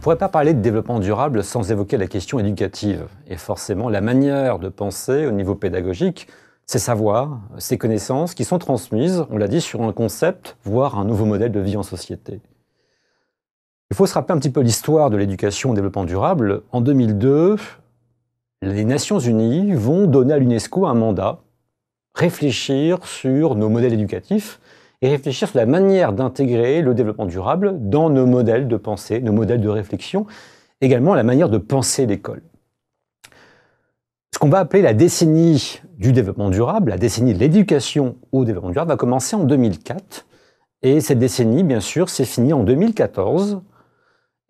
ne pourrait pas parler de développement durable sans évoquer la question éducative. Et forcément, la manière de penser au niveau pédagogique, ces savoirs, ces connaissances qui sont transmises, on l'a dit, sur un concept, voire un nouveau modèle de vie en société. Il faut se rappeler un petit peu l'histoire de l'éducation au développement durable. En 2002, les Nations Unies vont donner à l'UNESCO un mandat, réfléchir sur nos modèles éducatifs et réfléchir sur la manière d'intégrer le développement durable dans nos modèles de pensée, nos modèles de réflexion, également la manière de penser l'école. Ce qu'on va appeler la décennie du développement durable, la décennie de l'éducation au développement durable, va commencer en 2004. Et cette décennie, bien sûr, s'est finie en 2014.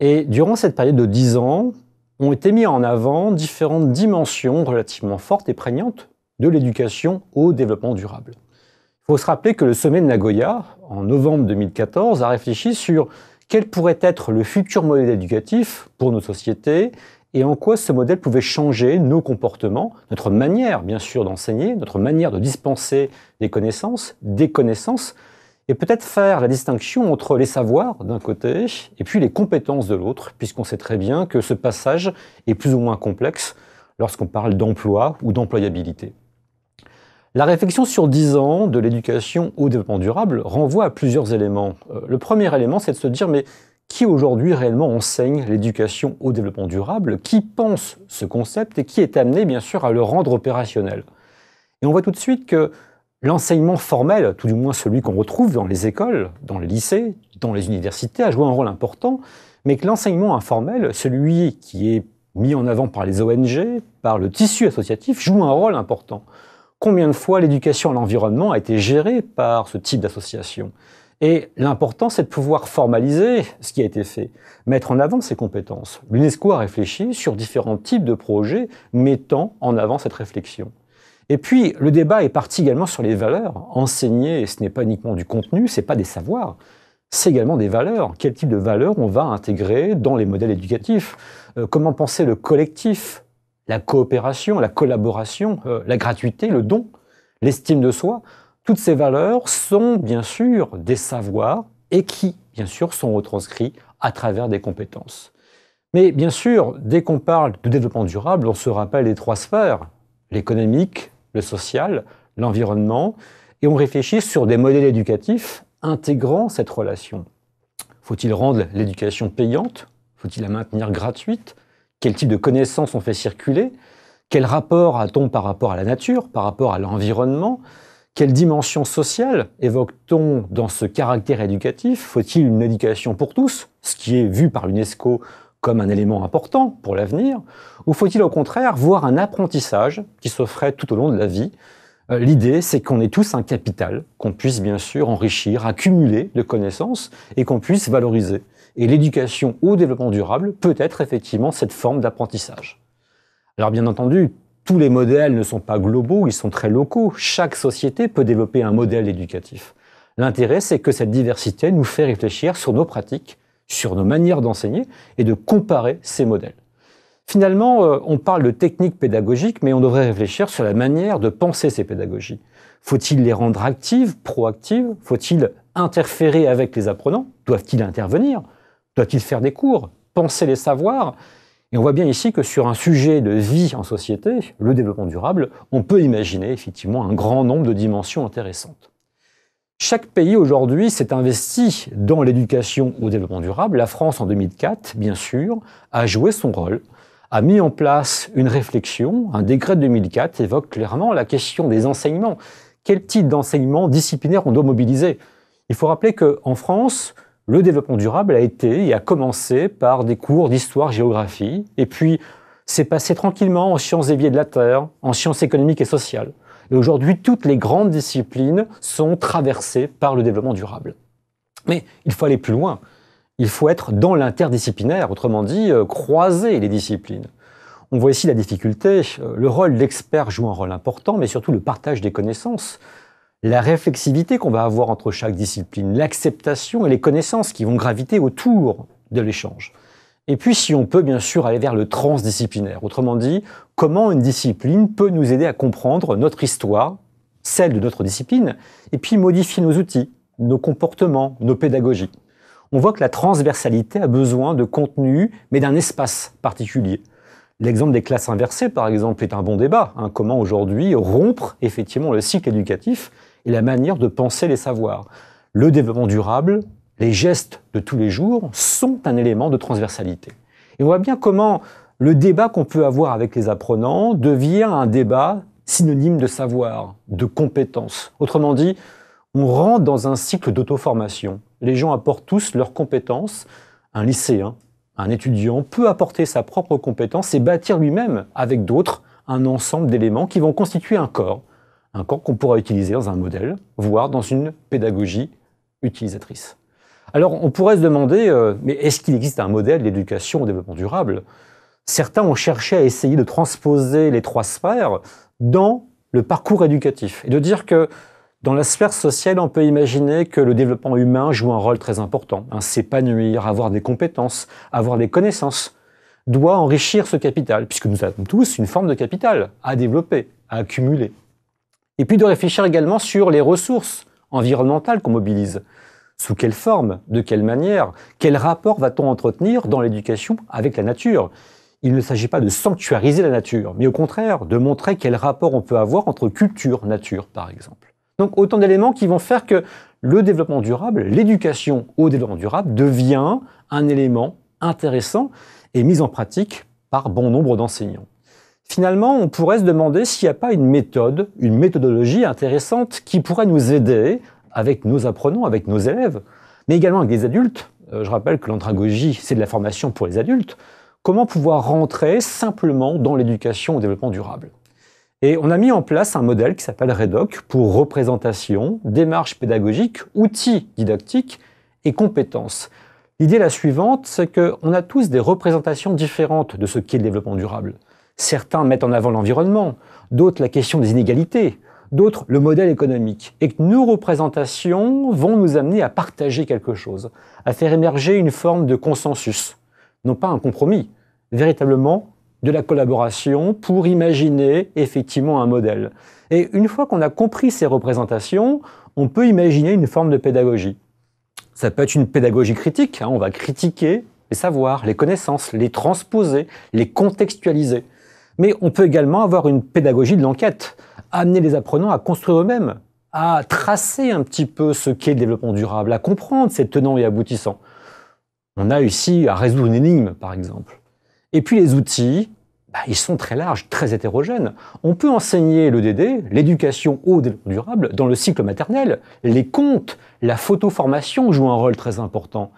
Et durant cette période de 10 ans, ont été mis en avant différentes dimensions relativement fortes et prégnantes de l'éducation au développement durable. Il faut se rappeler que le sommet de Nagoya, en novembre 2014, a réfléchi sur quel pourrait être le futur modèle éducatif pour nos sociétés et en quoi ce modèle pouvait changer nos comportements, notre manière bien sûr d'enseigner, notre manière de dispenser des connaissances, des connaissances, et peut-être faire la distinction entre les savoirs d'un côté et puis les compétences de l'autre, puisqu'on sait très bien que ce passage est plus ou moins complexe lorsqu'on parle d'emploi ou d'employabilité. La réflexion sur 10 ans de l'éducation au développement durable renvoie à plusieurs éléments. Euh, le premier élément, c'est de se dire, mais qui aujourd'hui réellement enseigne l'éducation au développement durable Qui pense ce concept et qui est amené, bien sûr, à le rendre opérationnel Et on voit tout de suite que l'enseignement formel, tout du moins celui qu'on retrouve dans les écoles, dans les lycées, dans les universités, a joué un rôle important, mais que l'enseignement informel, celui qui est mis en avant par les ONG, par le tissu associatif, joue un rôle important combien de fois l'éducation à l'environnement a été gérée par ce type d'association. Et l'important, c'est de pouvoir formaliser ce qui a été fait, mettre en avant ces compétences. L'UNESCO a réfléchi sur différents types de projets mettant en avant cette réflexion. Et puis, le débat est parti également sur les valeurs. Enseigner, ce n'est pas uniquement du contenu, ce n'est pas des savoirs, c'est également des valeurs. Quel type de valeurs on va intégrer dans les modèles éducatifs euh, Comment penser le collectif la coopération, la collaboration, euh, la gratuité, le don, l'estime de soi, toutes ces valeurs sont bien sûr des savoirs et qui, bien sûr, sont retranscrits à travers des compétences. Mais bien sûr, dès qu'on parle de développement durable, on se rappelle les trois sphères, l'économique, le social, l'environnement, et on réfléchit sur des modèles éducatifs intégrant cette relation. Faut-il rendre l'éducation payante Faut-il la maintenir gratuite quel type de connaissances on fait circuler Quel rapport a-t-on par rapport à la nature, par rapport à l'environnement Quelle dimension sociale évoque-t-on dans ce caractère éducatif Faut-il une éducation pour tous, ce qui est vu par l'UNESCO comme un élément important pour l'avenir Ou faut-il au contraire voir un apprentissage qui s'offrait tout au long de la vie euh, l'idée, c'est qu'on ait tous un capital, qu'on puisse bien sûr enrichir, accumuler de connaissances et qu'on puisse valoriser. Et l'éducation au développement durable peut être effectivement cette forme d'apprentissage. Alors bien entendu, tous les modèles ne sont pas globaux, ils sont très locaux. Chaque société peut développer un modèle éducatif. L'intérêt, c'est que cette diversité nous fait réfléchir sur nos pratiques, sur nos manières d'enseigner et de comparer ces modèles. Finalement, euh, on parle de techniques pédagogiques, mais on devrait réfléchir sur la manière de penser ces pédagogies. Faut-il les rendre actives, proactives Faut-il interférer avec les apprenants Doivent-ils intervenir Doivent-ils faire des cours Penser les savoirs Et on voit bien ici que sur un sujet de vie en société, le développement durable, on peut imaginer effectivement un grand nombre de dimensions intéressantes. Chaque pays aujourd'hui s'est investi dans l'éducation au développement durable. La France en 2004, bien sûr, a joué son rôle a mis en place une réflexion. Un décret de 2004 évoque clairement la question des enseignements. Quel type d'enseignement disciplinaire on doit mobiliser Il faut rappeler qu'en France, le développement durable a été et a commencé par des cours d'histoire-géographie, et puis s'est passé tranquillement en sciences éviées de la terre, en sciences économiques et sociales. Et aujourd'hui, toutes les grandes disciplines sont traversées par le développement durable. Mais il faut aller plus loin. Il faut être dans l'interdisciplinaire, autrement dit, euh, croiser les disciplines. On voit ici la difficulté. Euh, le rôle d'expert joue un rôle important, mais surtout le partage des connaissances, la réflexivité qu'on va avoir entre chaque discipline, l'acceptation et les connaissances qui vont graviter autour de l'échange. Et puis, si on peut bien sûr aller vers le transdisciplinaire, autrement dit, comment une discipline peut nous aider à comprendre notre histoire, celle de notre discipline, et puis modifier nos outils, nos comportements, nos pédagogies on voit que la transversalité a besoin de contenu, mais d'un espace particulier. L'exemple des classes inversées, par exemple, est un bon débat. Hein, comment aujourd'hui rompre effectivement le cycle éducatif et la manière de penser les savoirs. Le développement durable, les gestes de tous les jours sont un élément de transversalité. Et on voit bien comment le débat qu'on peut avoir avec les apprenants devient un débat synonyme de savoir, de compétence. Autrement dit, on rentre dans un cycle d'auto-formation les gens apportent tous leurs compétences. Un lycéen, un étudiant peut apporter sa propre compétence et bâtir lui-même, avec d'autres, un ensemble d'éléments qui vont constituer un corps. Un corps qu'on pourra utiliser dans un modèle, voire dans une pédagogie utilisatrice. Alors on pourrait se demander, euh, mais est-ce qu'il existe un modèle d'éducation au développement durable Certains ont cherché à essayer de transposer les trois sphères dans le parcours éducatif et de dire que dans la sphère sociale, on peut imaginer que le développement humain joue un rôle très important. S'épanouir, avoir des compétences, avoir des connaissances, doit enrichir ce capital, puisque nous avons tous une forme de capital à développer, à accumuler. Et puis de réfléchir également sur les ressources environnementales qu'on mobilise. Sous quelle forme De quelle manière Quel rapport va-t-on entretenir dans l'éducation avec la nature Il ne s'agit pas de sanctuariser la nature, mais au contraire, de montrer quel rapport on peut avoir entre culture, nature par exemple. Donc autant d'éléments qui vont faire que le développement durable, l'éducation au développement durable devient un élément intéressant et mis en pratique par bon nombre d'enseignants. Finalement, on pourrait se demander s'il n'y a pas une méthode, une méthodologie intéressante qui pourrait nous aider avec nos apprenants, avec nos élèves, mais également avec les adultes. Euh, je rappelle que l'andragogie, c'est de la formation pour les adultes. Comment pouvoir rentrer simplement dans l'éducation au développement durable et on a mis en place un modèle qui s'appelle REDOC pour représentation, démarche pédagogique, outils didactiques et compétences. L'idée la suivante, c'est qu'on a tous des représentations différentes de ce qu'est le développement durable. Certains mettent en avant l'environnement, d'autres la question des inégalités, d'autres le modèle économique, et que nos représentations vont nous amener à partager quelque chose, à faire émerger une forme de consensus, non pas un compromis, véritablement de la collaboration pour imaginer effectivement un modèle. Et une fois qu'on a compris ces représentations, on peut imaginer une forme de pédagogie. Ça peut être une pédagogie critique, hein, on va critiquer les savoirs, les connaissances, les transposer, les contextualiser. Mais on peut également avoir une pédagogie de l'enquête, amener les apprenants à construire eux-mêmes, à tracer un petit peu ce qu'est le développement durable, à comprendre ses tenants et aboutissants. On a ici à résoudre une énigme, par exemple. Et puis les outils, bah, ils sont très larges, très hétérogènes. On peut enseigner le l'éducation au développement durable, dans le cycle maternel. Les comptes, la photoformation jouent un rôle très important.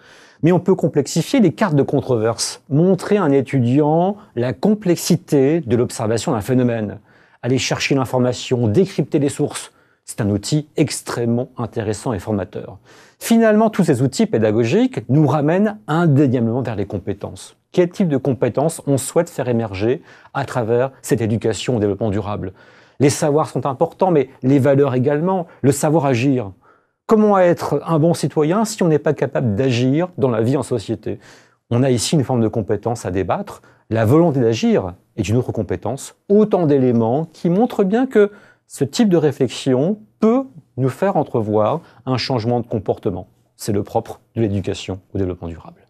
Mais on peut complexifier les cartes de controverse, montrer à un étudiant la complexité de l'observation d'un phénomène, aller chercher l'information, décrypter les sources, c'est un outil extrêmement intéressant et formateur. Finalement, tous ces outils pédagogiques nous ramènent indéniablement vers les compétences. Quel type de compétences on souhaite faire émerger à travers cette éducation au développement durable Les savoirs sont importants, mais les valeurs également, le savoir agir. Comment être un bon citoyen si on n'est pas capable d'agir dans la vie en société On a ici une forme de compétence à débattre. La volonté d'agir est une autre compétence. Autant d'éléments qui montrent bien que ce type de réflexion peut nous faire entrevoir un changement de comportement. C'est le propre de l'éducation au développement durable.